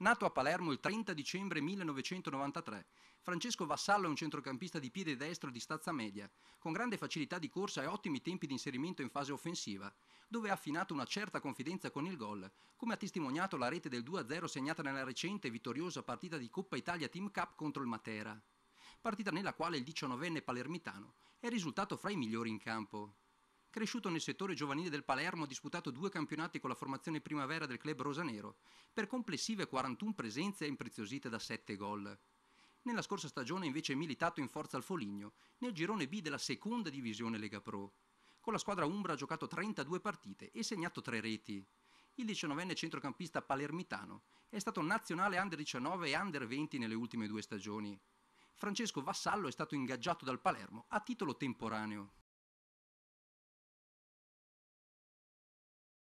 Nato a Palermo il 30 dicembre 1993, Francesco Vassallo è un centrocampista di piede destro di stazza media, con grande facilità di corsa e ottimi tempi di inserimento in fase offensiva, dove ha affinato una certa confidenza con il gol, come ha testimoniato la rete del 2-0 segnata nella recente e vittoriosa partita di Coppa Italia Team Cup contro il Matera, partita nella quale il 19enne palermitano è risultato fra i migliori in campo. Cresciuto nel settore giovanile del Palermo, ha disputato due campionati con la formazione primavera del club rosanero, per complessive 41 presenze impreziosite da 7 gol. Nella scorsa stagione invece è militato in forza al Foligno, nel girone B della seconda divisione Lega Pro. Con la squadra Umbra ha giocato 32 partite e segnato 3 reti. Il 19enne centrocampista palermitano è stato nazionale under 19 e under 20 nelle ultime due stagioni. Francesco Vassallo è stato ingaggiato dal Palermo a titolo temporaneo.